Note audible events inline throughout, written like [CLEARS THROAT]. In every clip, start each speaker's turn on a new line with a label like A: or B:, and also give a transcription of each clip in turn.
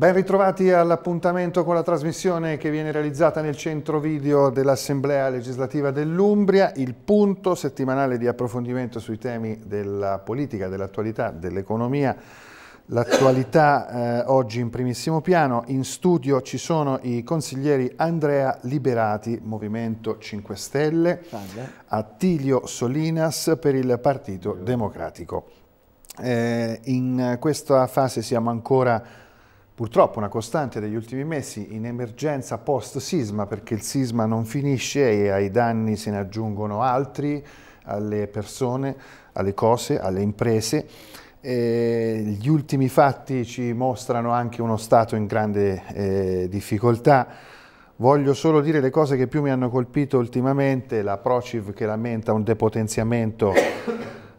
A: Ben ritrovati all'appuntamento con la trasmissione che viene realizzata nel centro video dell'Assemblea legislativa dell'Umbria, il punto settimanale di approfondimento sui temi della politica, dell'attualità, dell'economia. L'attualità eh, oggi in primissimo piano, in studio ci sono i consiglieri Andrea Liberati, Movimento 5 Stelle, Attilio Solinas per il Partito Democratico. Eh, in questa fase siamo ancora purtroppo una costante degli ultimi mesi in emergenza post-sisma perché il sisma non finisce e ai danni se ne aggiungono altri alle persone, alle cose, alle imprese. E gli ultimi fatti ci mostrano anche uno Stato in grande eh, difficoltà. Voglio solo dire le cose che più mi hanno colpito ultimamente, la Prociv che lamenta un depotenziamento [COUGHS]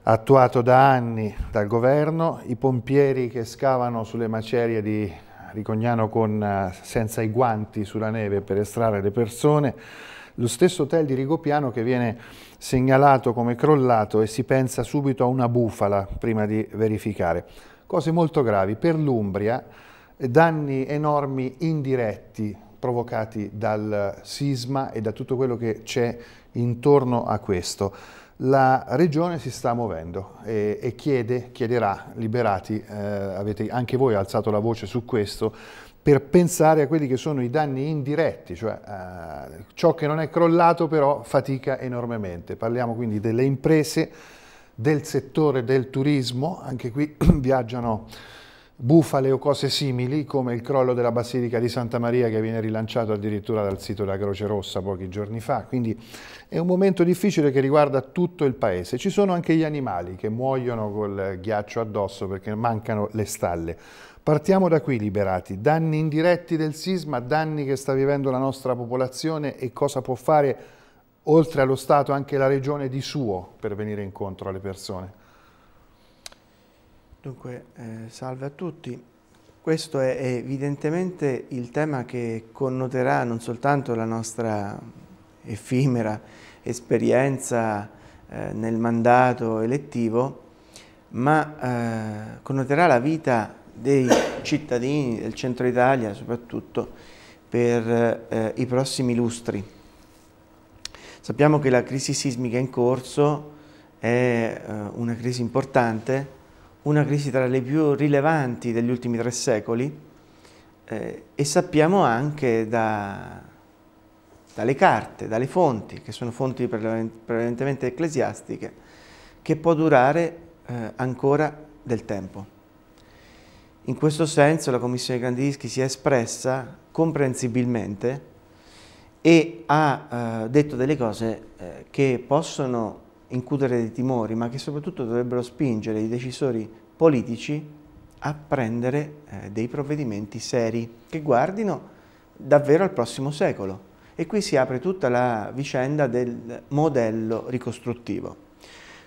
A: attuato da anni dal governo, i pompieri che scavano sulle macerie di Ricognano con, eh, senza i guanti sulla neve per estrarre le persone, lo stesso hotel di Rigopiano che viene segnalato come crollato e si pensa subito a una bufala prima di verificare. Cose molto gravi. Per l'Umbria danni enormi indiretti provocati dal sisma e da tutto quello che c'è intorno a questo. La Regione si sta muovendo e, e chiede, chiederà, liberati, eh, avete anche voi alzato la voce su questo, per pensare a quelli che sono i danni indiretti, cioè eh, ciò che non è crollato però fatica enormemente. Parliamo quindi delle imprese, del settore del turismo, anche qui [CLEARS THROAT] viaggiano bufale o cose simili, come il crollo della Basilica di Santa Maria che viene rilanciato addirittura dal sito della Croce Rossa pochi giorni fa. Quindi è un momento difficile che riguarda tutto il paese. Ci sono anche gli animali che muoiono col ghiaccio addosso perché mancano le stalle. Partiamo da qui liberati, danni indiretti del sisma, danni che sta vivendo la nostra popolazione e cosa può fare oltre allo Stato anche la Regione di suo per venire incontro alle persone.
B: Dunque, eh, salve a tutti. Questo è, evidentemente il tema che connoterà non soltanto la nostra effimera esperienza eh, nel mandato elettivo, ma eh, connoterà la vita dei cittadini del centro Italia soprattutto per eh, i prossimi lustri. Sappiamo che la crisi sismica in corso è eh, una crisi importante una crisi tra le più rilevanti degli ultimi tre secoli eh, e sappiamo anche da, dalle carte, dalle fonti, che sono fonti prevalentemente ecclesiastiche, che può durare eh, ancora del tempo. In questo senso la Commissione Grandi Rischi si è espressa comprensibilmente e ha eh, detto delle cose eh, che possono incutere dei timori, ma che soprattutto dovrebbero spingere i decisori politici a prendere eh, dei provvedimenti seri che guardino davvero al prossimo secolo. E qui si apre tutta la vicenda del modello ricostruttivo.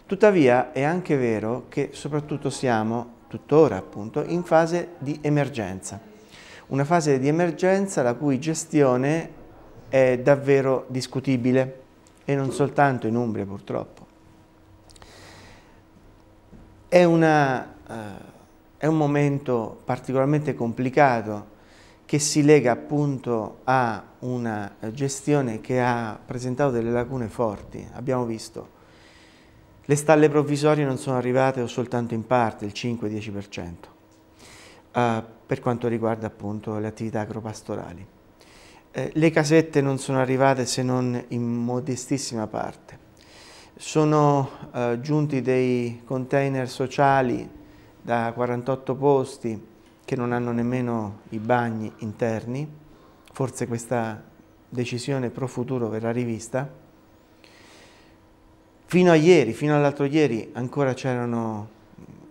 B: Tuttavia è anche vero che soprattutto siamo, tuttora appunto, in fase di emergenza. Una fase di emergenza la cui gestione è davvero discutibile e non soltanto in Umbria purtroppo. È, una, eh, è un momento particolarmente complicato che si lega appunto a una gestione che ha presentato delle lacune forti. Abbiamo visto le stalle provvisorie non sono arrivate o soltanto in parte, il 5-10%, eh, per quanto riguarda appunto le attività agropastorali. Eh, le casette non sono arrivate se non in modestissima parte sono eh, giunti dei container sociali da 48 posti che non hanno nemmeno i bagni interni, forse questa decisione pro futuro verrà rivista. Fino a ieri, fino all'altro ieri, ancora c'erano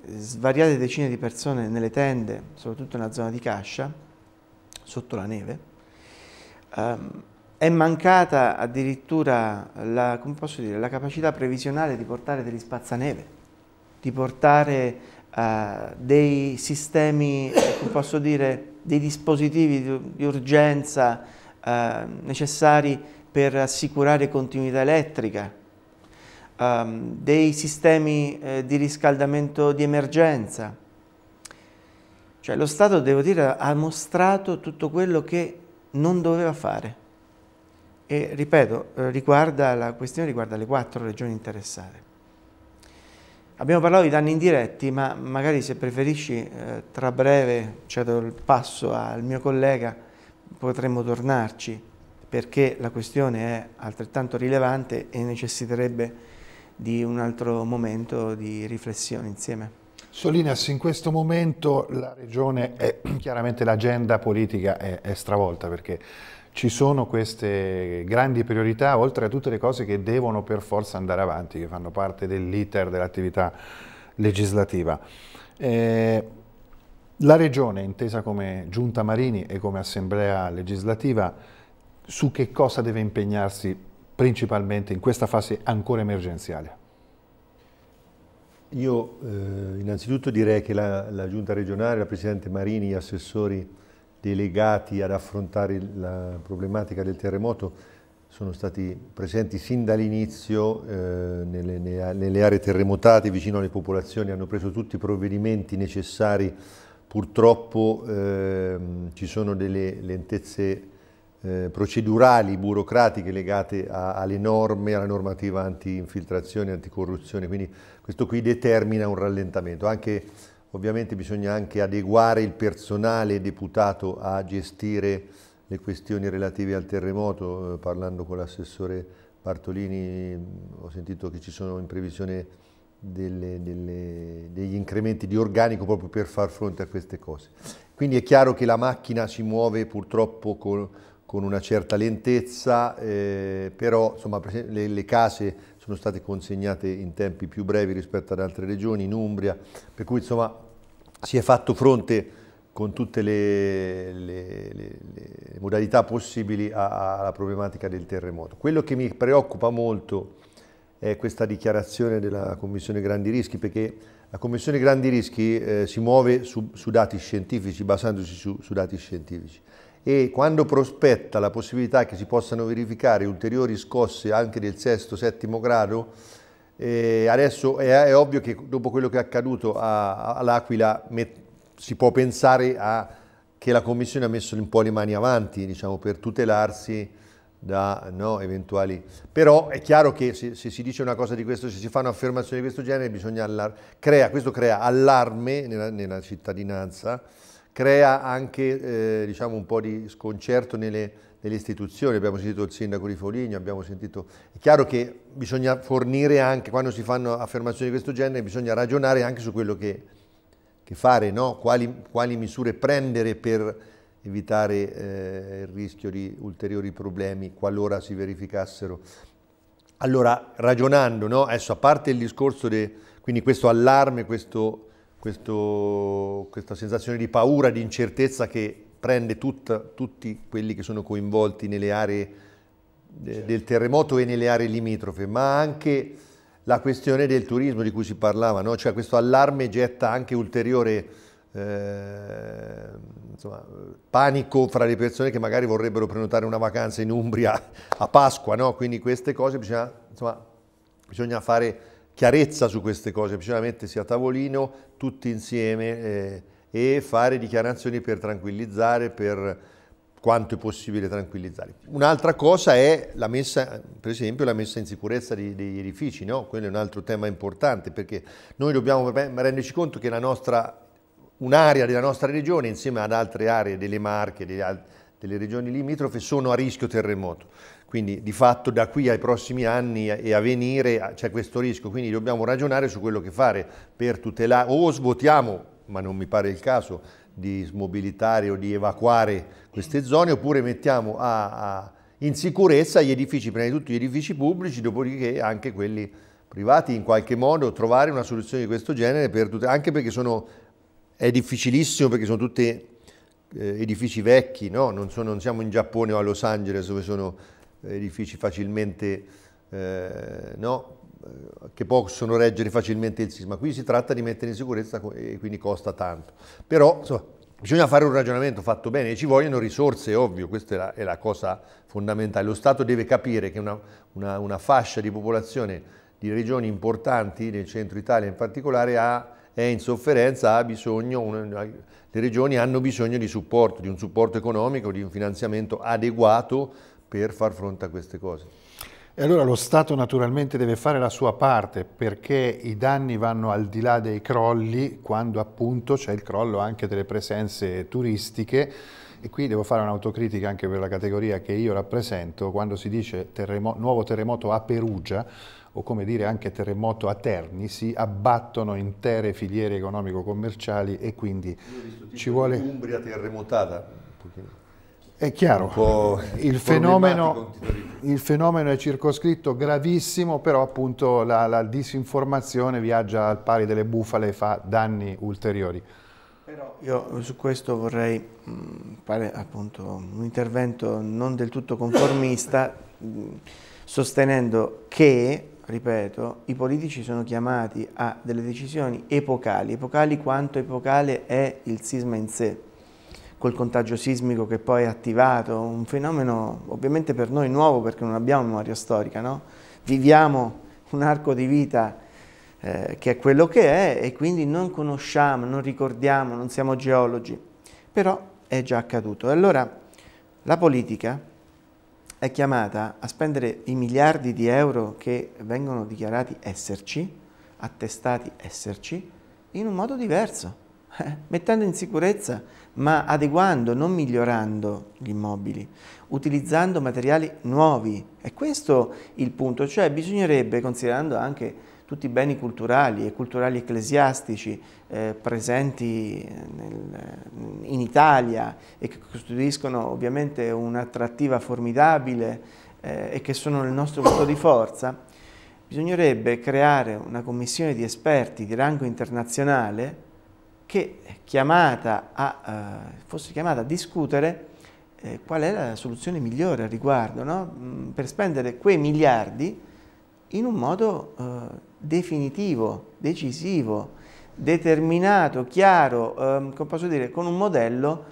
B: mm, svariate decine di persone nelle tende, soprattutto nella zona di Cascia, sotto la neve. Um, è mancata addirittura la, dire, la capacità previsionale di portare degli spazzaneve, di portare uh, dei sistemi, posso dire, dei dispositivi di, di urgenza uh, necessari per assicurare continuità elettrica, um, dei sistemi eh, di riscaldamento di emergenza. Cioè lo Stato, devo dire, ha mostrato tutto quello che non doveva fare che, ripeto, eh, riguarda, la questione riguarda le quattro regioni interessate. Abbiamo parlato di danni indiretti, ma magari se preferisci eh, tra breve cedo il passo al mio collega, potremmo tornarci perché la questione è altrettanto rilevante e necessiterebbe di un altro momento di riflessione insieme.
A: Solinas, in questo momento la regione, è, [CLEARS THROAT] chiaramente l'agenda politica è, è stravolta perché ci sono queste grandi priorità, oltre a tutte le cose che devono per forza andare avanti, che fanno parte dell'iter dell'attività legislativa. Eh, la Regione, intesa come Giunta Marini e come Assemblea legislativa, su che cosa deve impegnarsi principalmente in questa fase ancora emergenziale?
C: Io eh, innanzitutto direi che la, la Giunta regionale, la Presidente Marini, gli assessori delegati ad affrontare la problematica del terremoto sono stati presenti sin dall'inizio eh, nelle, nelle, aree terremotate vicino alle popolazioni, hanno preso tutti i provvedimenti necessari. Purtroppo eh, ci sono delle lentezze eh, procedurali, burocratiche legate a, alle norme, alla normativa anti-infiltrazione, anticorruzione, quindi questo qui determina un rallentamento. Anche Ovviamente bisogna anche adeguare il personale deputato a gestire le questioni relative al terremoto, eh, parlando con l'assessore Bartolini ho sentito che ci sono in previsione delle, delle, degli incrementi di organico proprio per far fronte a queste cose. Quindi è chiaro che la macchina si muove purtroppo con, con una certa lentezza, eh, però insomma, le, le, case sono state consegnate in tempi più brevi rispetto ad altre regioni, in Umbria, per cui insomma, si è fatto fronte con tutte le, le, le modalità possibili alla problematica del terremoto. Quello che mi preoccupa molto è questa dichiarazione della Commissione Grandi Rischi, perché la Commissione Grandi Rischi eh, si muove su, su, dati scientifici, basandosi su, su dati scientifici e quando prospetta la possibilità che si possano verificare ulteriori scosse anche del sesto, settimo grado, eh, adesso è, è, ovvio che dopo quello che è accaduto all'Aquila si può pensare a, che la Commissione ha messo un po' le mani avanti diciamo, per tutelarsi da no, eventuali... Però è chiaro che se, se, si dice una cosa di questo, se si fa un'affermazione di questo genere, bisogna allar... crea, questo crea allarme nella, nella cittadinanza crea anche eh, diciamo un po' di sconcerto nelle, nelle, istituzioni, abbiamo sentito il sindaco di Foligno, abbiamo sentito... È chiaro che bisogna fornire anche, quando si fanno affermazioni di questo genere, bisogna ragionare anche su quello che, che fare, no? quali, quali, misure prendere per evitare eh, il rischio di ulteriori problemi qualora si verificassero. Allora, ragionando, no? adesso a parte il discorso, de, quindi questo allarme, questo questo, questa sensazione di paura, di incertezza che prende tutta, tutti quelli che sono coinvolti nelle aree eh, certo. del terremoto e nelle aree limitrofe, ma anche la questione del turismo di cui si parlava, no? cioè questo allarme getta anche ulteriore eh, insomma, panico fra le persone che magari vorrebbero prenotare una vacanza in Umbria [LAUGHS] a Pasqua, no? quindi queste cose bisogna, insomma, bisogna fare chiarezza su queste cose, bisogna mettersi a tavolino tutti insieme eh, e fare dichiarazioni per tranquillizzare, per quanto è possibile tranquillizzare. Un'altra cosa è la messa, per esempio, la messa in sicurezza di, degli edifici, no? quello è un altro tema importante perché noi dobbiamo renderci conto che un'area della nostra regione insieme ad altre aree delle Marche, delle, delle regioni limitrofe sono a rischio terremoto. Quindi di fatto da qui ai prossimi anni e a venire c'è questo rischio, quindi dobbiamo ragionare su quello che fare per tutelare, o svuotiamo, ma non mi pare il caso, di smobilitare o di evacuare queste zone, oppure mettiamo a, a, in sicurezza gli edifici, prima di tutto gli edifici pubblici, dopodiché anche quelli privati, in qualche modo trovare una soluzione di questo genere, per tutte, anche perché sono, è difficilissimo perché sono tutti eh, edifici vecchi, no? non, sono, non siamo in Giappone o a Los Angeles dove sono edifici facilmente, eh, no, eh, che possono reggere facilmente il sisma. Qui si tratta di mettere in sicurezza e quindi costa tanto. Però insomma, bisogna fare un ragionamento fatto bene e ci vogliono risorse, ovvio, questa è la, è la cosa fondamentale. Lo Stato deve capire che una, una, una fascia di popolazione di regioni importanti, nel centro Italia in particolare, ha è in sofferenza, ha bisogno, le regioni hanno bisogno di supporto, di un supporto economico, di un finanziamento adeguato per far fronte a queste cose.
A: E allora lo Stato naturalmente deve fare la sua parte perché i danni vanno al di là dei crolli quando appunto c'è il crollo anche delle presenze turistiche e qui devo fare un'autocritica anche per la categoria che io rappresento quando si dice terremo nuovo terremoto a Perugia o come dire anche terremoto a Terni, si abbattono intere filiere economico-commerciali e quindi ci vuole... Umbria
C: terremotata.
A: È chiaro, il fenomeno, il fenomeno, è circoscritto gravissimo, però appunto la, la, disinformazione viaggia al pari delle bufale
B: e fa danni ulteriori. Però io su questo vorrei mm, fare appunto un intervento non del tutto conformista, mm, sostenendo che, ripeto, i politici sono chiamati a delle decisioni epocali, epocali quanto epocale è il sisma in sé col contagio sismico che poi è attivato, un fenomeno ovviamente per noi nuovo perché non abbiamo memoria storica, no? viviamo un arco di vita eh, che è quello che è e quindi non conosciamo, non ricordiamo, non siamo geologi, però è già accaduto. E allora la politica è chiamata a spendere i miliardi di euro che vengono dichiarati esserci, attestati esserci, in un modo diverso eh, mettendo in sicurezza, ma adeguando, non migliorando gli immobili, utilizzando materiali nuovi. È questo il punto, cioè bisognerebbe, considerando anche tutti i beni culturali e culturali ecclesiastici eh, presenti nel, in Italia e che costituiscono ovviamente un'attrattiva formidabile eh, e che sono il nostro punto di forza, bisognerebbe creare una commissione di esperti di rango internazionale che chiamata a, eh, fosse chiamata a discutere eh, qual è la soluzione migliore al riguardo, no? Mm, per spendere quei miliardi in un modo eh, definitivo, decisivo, determinato, chiaro, ehm, come posso dire, con un modello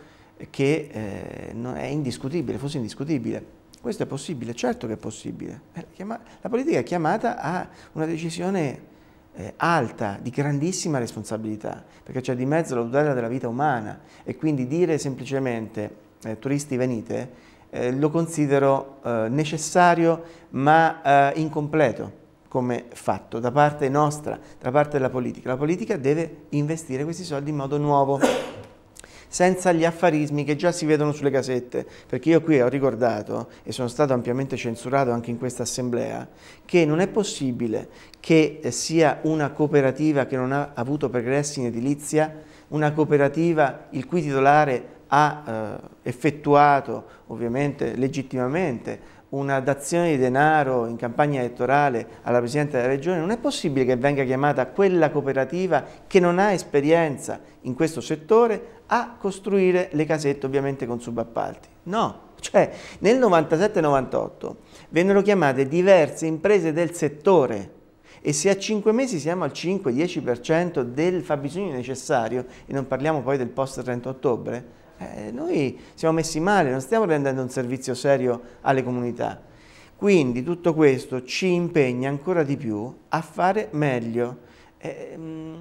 B: che eh, è indiscutibile, fosse indiscutibile. Questo è possibile, certo che è possibile. Eh, la politica è chiamata a una decisione eh, alta, di grandissima responsabilità, perché c'è di mezzo la tutela della vita umana e quindi dire semplicemente eh, turisti venite eh, lo considero eh, necessario ma eh, incompleto come fatto da parte nostra, da parte della politica. La politica deve investire questi soldi in modo nuovo senza gli affarismi che già si vedono sulle casette, perché io qui ho ricordato, e sono stato ampiamente censurato anche in questa assemblea, che non è possibile che sia una cooperativa che non ha avuto progressi in edilizia, una cooperativa il cui titolare ha eh, effettuato ovviamente legittimamente una dazione di denaro in campagna elettorale alla Presidente della Regione, non è possibile che venga chiamata quella cooperativa che non ha esperienza in questo settore a costruire le casette ovviamente con subappalti. No, cioè nel 97-98 vennero chiamate diverse imprese del settore e se a 5 mesi siamo al 5-10% del fabbisogno necessario, e non parliamo poi del post 30 ottobre, eh, noi siamo messi male, non stiamo rendendo un servizio serio alle comunità. Quindi tutto questo ci impegna ancora di più a fare meglio. Eh, mm,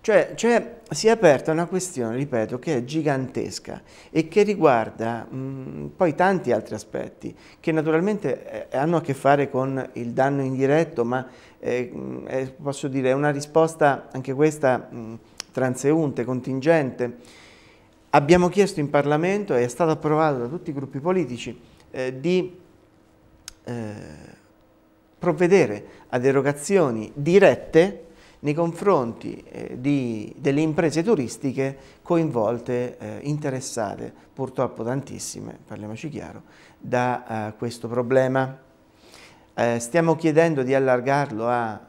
B: cioè, cioè, si è aperta una questione, ripeto, che è gigantesca e che riguarda mh, mm, poi tanti altri aspetti che naturalmente eh, hanno a che fare con il danno indiretto, ma eh, mm, posso dire è una risposta anche questa mh, transeunte, contingente Abbiamo chiesto in Parlamento, e è stato approvato da tutti i gruppi politici, eh, di eh, provvedere ad erogazioni dirette nei confronti eh, di, delle imprese turistiche coinvolte, eh, interessate, purtroppo tantissime, parliamoci chiaro, da eh, questo problema. Eh, stiamo chiedendo di allargarlo a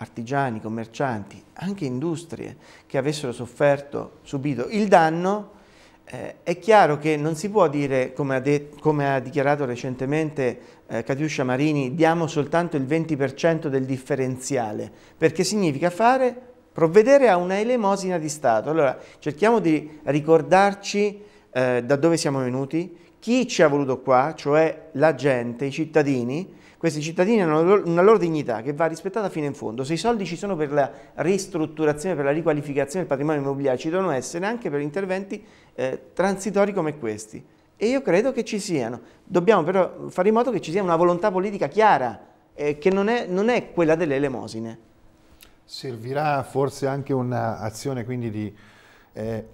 B: artigiani, commercianti, anche industrie che avessero sofferto, subito il danno, eh, è chiaro che non si può dire, come ha, de come ha dichiarato recentemente eh, Catiuscia Marini, diamo soltanto il 20% del differenziale, perché significa fare, provvedere a una elemosina di Stato. Allora cerchiamo di ricordarci eh, da dove siamo venuti, chi ci ha voluto qua, cioè la gente, i cittadini, questi cittadini hanno una loro, dignità che va rispettata fino in fondo. Se i soldi ci sono per la ristrutturazione, per la riqualificazione del patrimonio immobiliare, ci devono essere anche per interventi eh, transitori come questi. E io credo che ci siano. Dobbiamo però fare in modo che ci sia una volontà politica chiara, eh, che non è, non è quella delle elemosine.
A: Servirà forse anche un'azione quindi di... Eh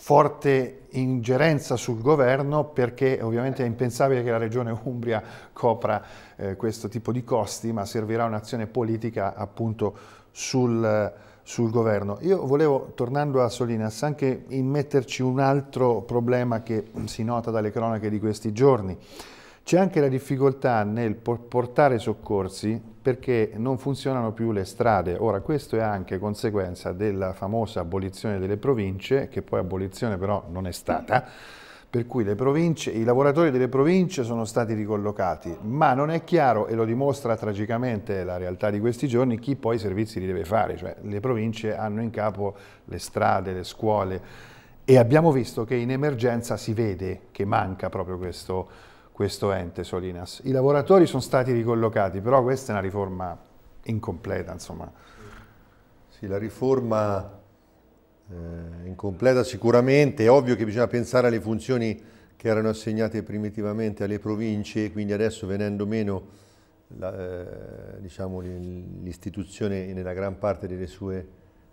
A: forte ingerenza sul governo perché ovviamente è impensabile che la regione Umbria copra eh, questo tipo di costi, ma servirà un'azione politica appunto sul, sul, governo. Io volevo, tornando a Solinas, anche immetterci un altro problema che si nota dalle cronache di questi giorni. C'è anche la difficoltà nel portare soccorsi perché non funzionano più le strade. Ora, questo è anche conseguenza della famosa abolizione delle province, che poi abolizione però non è stata, per cui i lavoratori delle province sono stati ricollocati, ma non è chiaro, e lo dimostra tragicamente la realtà di questi giorni, chi poi i servizi li deve fare, cioè le province hanno in capo le strade, le scuole e abbiamo visto che in emergenza si vede che manca proprio questo questo ente Solinas. I lavoratori sono stati ricollocati, però questa è una riforma incompleta, insomma. Sì, la riforma
C: eh, incompleta sicuramente, è ovvio che bisogna pensare alle funzioni che erano assegnate primitivamente alle province, quindi adesso venendo meno l'istituzione eh, diciamo, nella gran parte delle sue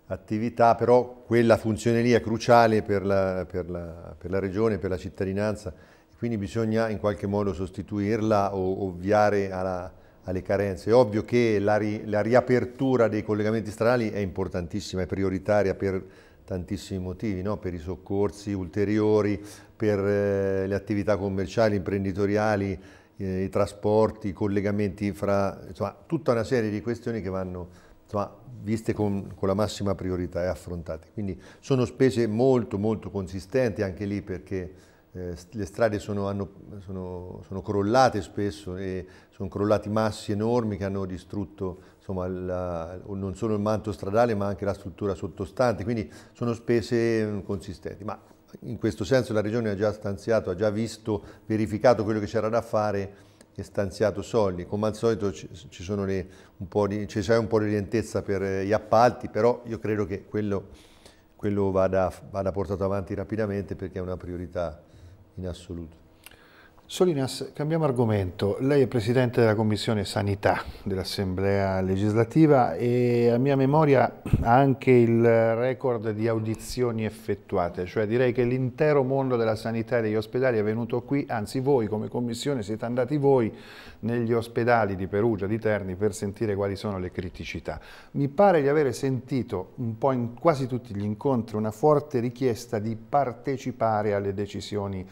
C: attività, però quella funzione lì è cruciale per la, per la, per la regione, per la cittadinanza quindi bisogna in qualche modo sostituirla o ovviare alla, alle carenze. È ovvio che la, ri, la, riapertura dei collegamenti stradali è importantissima, è prioritaria per tantissimi motivi, no? per i soccorsi ulteriori, per eh, le attività commerciali, imprenditoriali, eh, i trasporti, i collegamenti fra... insomma tutta una serie di questioni che vanno insomma, viste con, con, la massima priorità e affrontate. Quindi sono spese molto molto consistenti anche lì perché eh, le strade sono, hanno, sono, sono, crollate spesso e sono crollati massi enormi che hanno distrutto insomma, la, non solo il manto stradale ma anche la struttura sottostante, quindi sono spese mm, consistenti. Ma in questo senso la Regione ha già stanziato, ha già visto, verificato quello che c'era da fare e stanziato soldi. Come al solito ci sono le, un po di, c'è un po' di lentezza per eh, gli appalti, però io credo che quello, quello vada, vada portato avanti rapidamente perché è una priorità in assoluto.
A: Solinas, cambiamo argomento. Lei è Presidente della Commissione Sanità dell'Assemblea legislativa e a mia memoria ha anche il record di audizioni effettuate, cioè direi che l'intero mondo della sanità e degli ospedali è venuto qui, anzi voi come Commissione siete andati voi negli ospedali di Perugia, di Terni per sentire quali sono le criticità. Mi pare di avere sentito un po' in quasi tutti gli incontri una forte richiesta di partecipare alle decisioni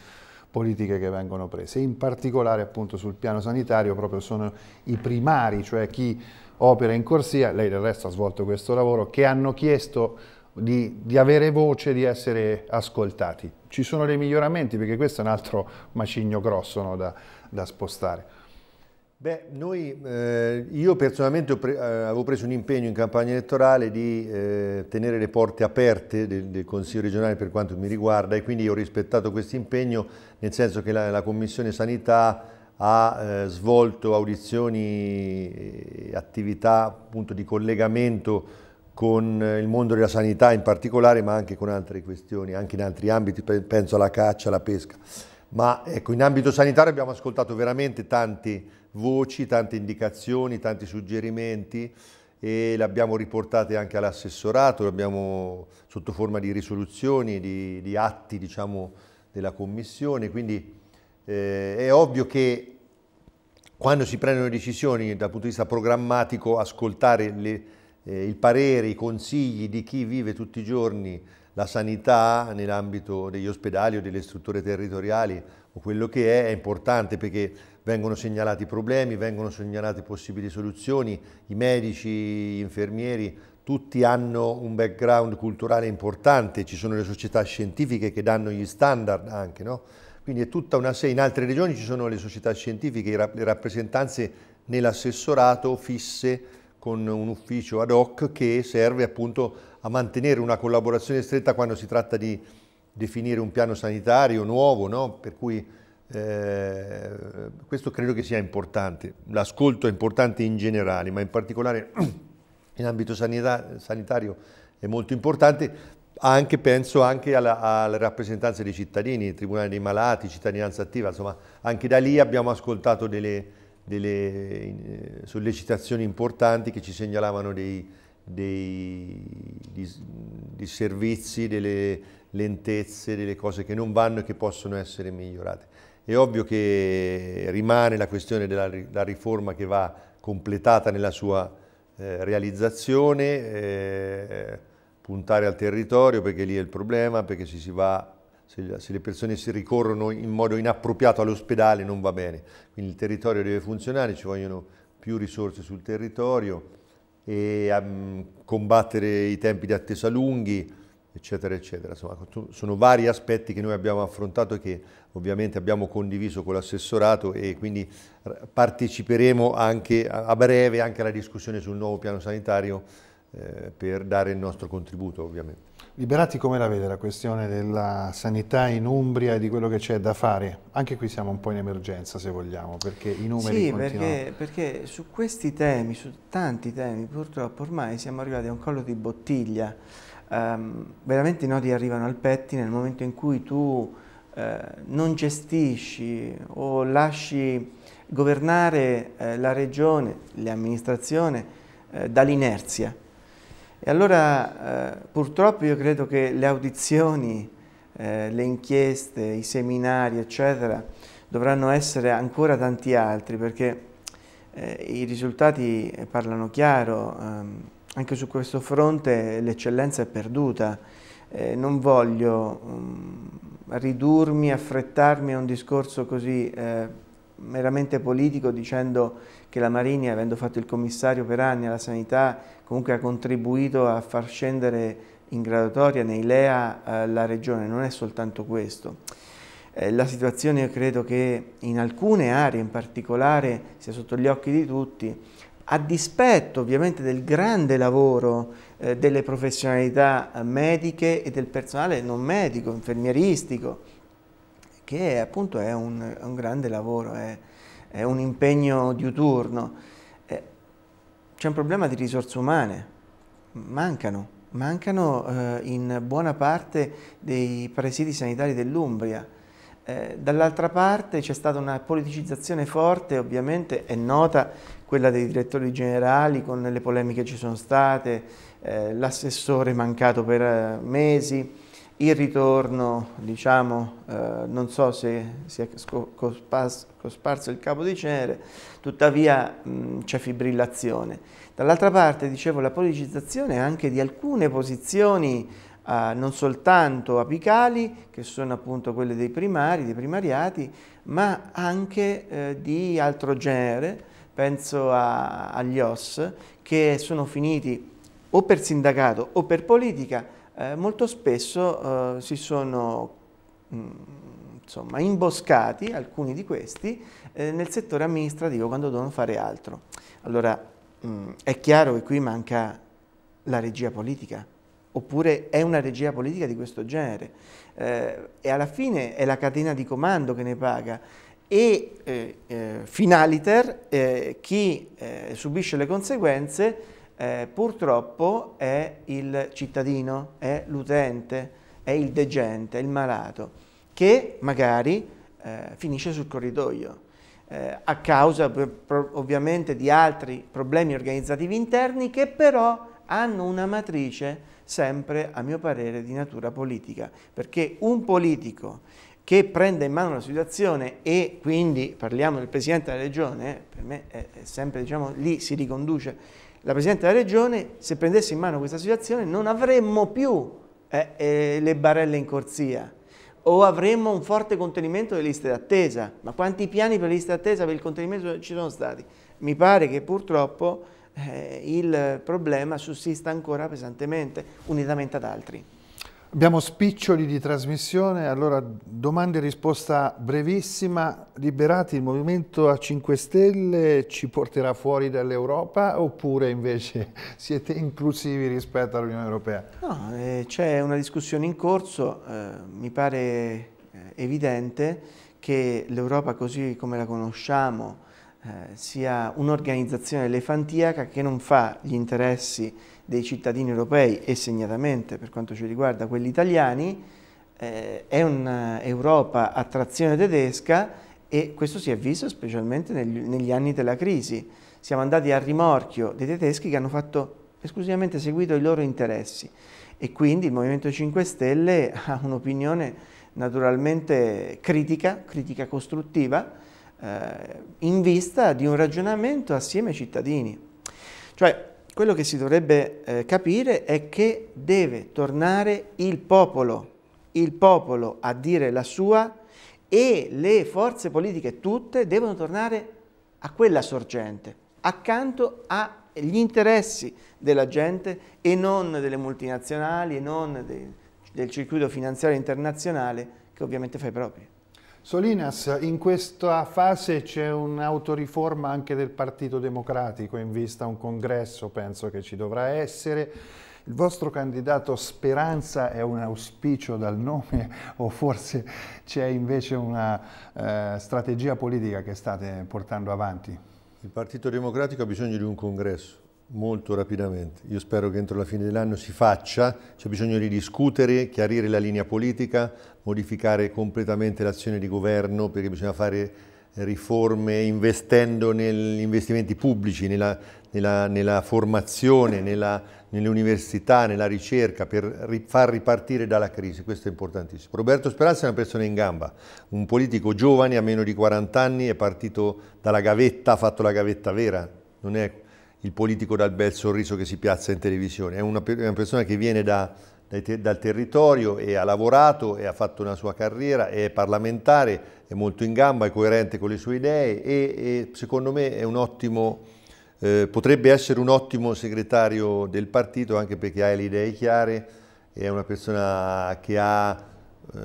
A: politiche che vengono prese. In particolare appunto sul piano sanitario proprio sono i primari, cioè chi opera in corsia, lei del resto ha svolto questo lavoro, che hanno chiesto di, di, avere voce, di essere ascoltati. Ci sono dei miglioramenti perché questo è un altro macigno grosso no, da, da spostare.
C: Beh, noi, eh, io personalmente pre eh, avevo preso un impegno in campagna elettorale di eh, tenere le porte aperte del, del, Consiglio regionale per quanto mi riguarda e quindi ho rispettato questo impegno nel senso che la, la Commissione Sanità ha eh, svolto audizioni e attività appunto, di collegamento con eh, il mondo della sanità in particolare ma anche con altre questioni, anche in altri ambiti, penso alla caccia, alla pesca. Ma ecco, in ambito sanitario abbiamo ascoltato veramente tanti voci, tante indicazioni, tanti suggerimenti e le abbiamo riportate anche all'assessorato, le abbiamo sotto forma di risoluzioni, di, di atti diciamo, della commissione, quindi eh, è ovvio che quando si prendono decisioni dal punto di vista programmatico, ascoltare le, eh, il parere, i consigli di chi vive tutti i giorni la sanità nell'ambito degli ospedali o delle strutture territoriali o quello che è, è importante perché vengono segnalati problemi, vengono segnalate possibili soluzioni, i medici, gli infermieri, tutti hanno un background culturale importante, ci sono le società scientifiche che danno gli standard anche, no? Quindi è tutta una serie, in altre regioni ci sono le società scientifiche, le rappresentanze nell'assessorato fisse con un ufficio ad hoc che serve appunto a mantenere una collaborazione stretta quando si tratta di definire un piano sanitario nuovo, no? per cui eh, questo credo che sia importante, l'ascolto è importante in generale, ma in particolare [CLEARS THROAT] in ambito sanità, sanitario è molto importante, anche, penso anche alla, alla rappresentanza dei cittadini, il Tribunale dei Malati, cittadinanza attiva, insomma anche da lì abbiamo ascoltato delle, delle eh, sollecitazioni importanti che ci segnalavano dei, dei disservizi, delle lentezze, delle cose che non vanno e che possono essere migliorate. È ovvio che rimane la questione della riforma che va completata nella sua eh, realizzazione, eh, puntare al territorio perché lì è il problema, perché se, va, se, se le persone si ricorrono in modo inappropriato all'ospedale non va bene. Quindi il territorio deve funzionare, ci vogliono più risorse sul territorio e um, combattere i tempi di attesa lunghi, eccetera, eccetera. Insomma, sono vari aspetti che noi abbiamo affrontato e che ovviamente abbiamo condiviso con l'assessorato e quindi eh, parteciperemo anche a breve anche alla discussione sul nuovo piano sanitario eh, per dare il nostro contributo ovviamente.
A: Liberati come la vede la questione della sanità in Umbria e di quello che c'è da fare? Anche qui siamo un po' in emergenza se vogliamo, perché i numeri sì, continuano. Sì, perché,
B: perché su questi temi, su tanti temi, purtroppo ormai siamo arrivati a un collo di bottiglia ehm, veramente i nodi arrivano al pettine nel momento in cui tu eh, non gestisci o lasci governare eh, la regione, l'amministrazione eh, dall'inerzia. E allora eh, purtroppo io credo che le audizioni, eh, le inchieste, i seminari, eccetera, dovranno essere ancora tanti altri perché eh, i risultati parlano chiaro. Ehm, anche su questo fronte l'eccellenza è perduta. Eh, non voglio um, ridurmi, affrettarmi a un discorso così eh, meramente politico dicendo che la Marini, avendo fatto il commissario per anni alla sanità, comunque ha contribuito a far scendere in graduatoria nei LEA eh, la regione, non è soltanto questo. Eh, la situazione io credo che in alcune aree in particolare sia sotto gli occhi di tutti, a dispetto ovviamente del grande lavoro eh, delle professionalità eh, mediche e del personale non medico, infermieristico, che è, appunto è un, un, grande lavoro, è, è un impegno diuturno. Eh, c'è un problema di risorse umane, mancano, mancano eh, in buona parte dei presidi sanitari dell'Umbria. Eh, Dall'altra parte c'è stata una politicizzazione forte, ovviamente è nota quella dei direttori generali con le polemiche che ci sono state, eh, l'assessore mancato per eh, mesi, il ritorno, diciamo, eh, non so se si è cosparso il capo di cenere, tuttavia c'è fibrillazione. Dall'altra parte, dicevo, la politicizzazione anche di alcune posizioni eh, non soltanto apicali, che sono appunto quelle dei primari, dei primariati, ma anche eh, di altro genere, penso a, agli OS, che sono finiti o per sindacato o per politica, eh, molto spesso eh, si sono mm, insomma, imboscati, alcuni di questi, eh, nel settore amministrativo quando devono fare altro. Allora, mh, mm, è chiaro che qui manca la regia politica, oppure è una regia politica di questo genere. Eh, e alla fine è la catena di comando che ne paga, e eh, eh, finaliter eh, chi eh, subisce le conseguenze eh, purtroppo è il cittadino, è l'utente, è il degente, è il malato che magari finisce sul corridoio a causa ovviamente di altri problemi organizzativi interni che però hanno una matrice sempre a mio parere di natura politica perché un politico che prende in mano la situazione e quindi parliamo del Presidente della Regione, per me è, sempre diciamo, lì si riconduce la Presidente della Regione, se prendesse in mano questa situazione non avremmo più eh, eh, le barelle in corsia o avremmo un forte contenimento delle liste d'attesa. Ma quanti piani per le liste d'attesa per il contenimento ci sono stati? Mi pare che purtroppo eh, il problema sussista ancora pesantemente, unitamente ad altri.
A: Abbiamo spiccioli di trasmissione, allora domanda e risposta brevissima. Liberati il Movimento a 5 Stelle ci porterà fuori dall'Europa
B: oppure invece [LAUGHS] siete inclusivi rispetto all'Unione Europea? No, eh, c'è una discussione in corso, eh, mi pare eh, evidente che l'Europa così come la conosciamo eh, sia un'organizzazione elefantiaca che non fa gli interessi dei cittadini europei e segnatamente per quanto ci riguarda quelli italiani, eh, è un'Europa eh, a trazione tedesca e questo si è visto specialmente negli, negli, anni della crisi. Siamo andati a rimorchio dei tedeschi che hanno fatto esclusivamente seguito i loro interessi e quindi il Movimento 5 Stelle [LAUGHS] ha un'opinione naturalmente critica, critica costruttiva, eh, in vista di un ragionamento assieme ai cittadini. Cioè, quello che si dovrebbe eh, capire è che deve tornare il popolo, il popolo a dire la sua e le forze politiche tutte devono tornare a quella sorgente, accanto agli interessi della gente e non delle multinazionali e non de, del circuito finanziario internazionale che ovviamente fa i propri. Solinas,
A: in questa fase c'è un'autoriforma anche del Partito Democratico in vista un congresso, penso che ci dovrà essere. Il vostro candidato Speranza è un auspicio dal nome [LAUGHS] o forse c'è invece una eh, strategia politica che state portando avanti?
C: Il Partito Democratico ha bisogno di un congresso Molto rapidamente. Io spero che entro la fine dell'anno si faccia. C'è bisogno di discutere, chiarire la linea politica, modificare completamente l'azione di governo perché bisogna fare riforme investendo negli investimenti pubblici, nella, nella, nella formazione, nella, nelle università, nella ricerca, per ri, far ripartire dalla crisi. Questo è importantissimo. Roberto Speranza è una persona in gamba, un politico giovane a meno di 40 anni, è partito dalla gavetta, ha fatto la gavetta vera, non è il politico dal bel sorriso che si piazza in televisione, è una, è una persona che viene da, dai, dal territorio e ha lavorato e ha fatto una sua carriera, è parlamentare, è molto in gamba, è coerente con le sue idee e, e secondo me è un ottimo... Eh, potrebbe essere un ottimo segretario del partito anche perché ha le idee chiare, è una persona che ha eh,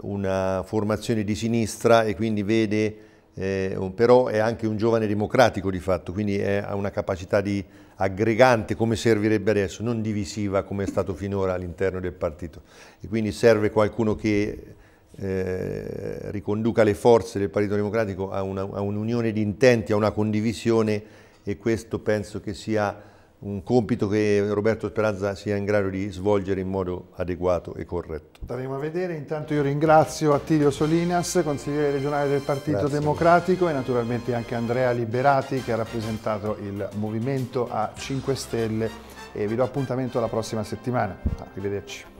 C: una formazione di sinistra e quindi vede eh, però è anche un giovane democratico di fatto, quindi ha una capacità di aggregante come servirebbe adesso, non divisiva come è stato finora all'interno del partito. E quindi serve qualcuno che eh, riconduca le forze del Partito Democratico a un'unione un di intenti, a una condivisione e questo penso che sia un compito che Roberto Speranza sia in grado di svolgere in modo adeguato e corretto.
A: Staremo a vedere, intanto io ringrazio Attilio Solinas, consigliere regionale del Partito Grazie. Democratico e naturalmente anche Andrea Liberati che ha rappresentato il Movimento a 5 Stelle e vi do appuntamento la prossima settimana. Ah, arrivederci.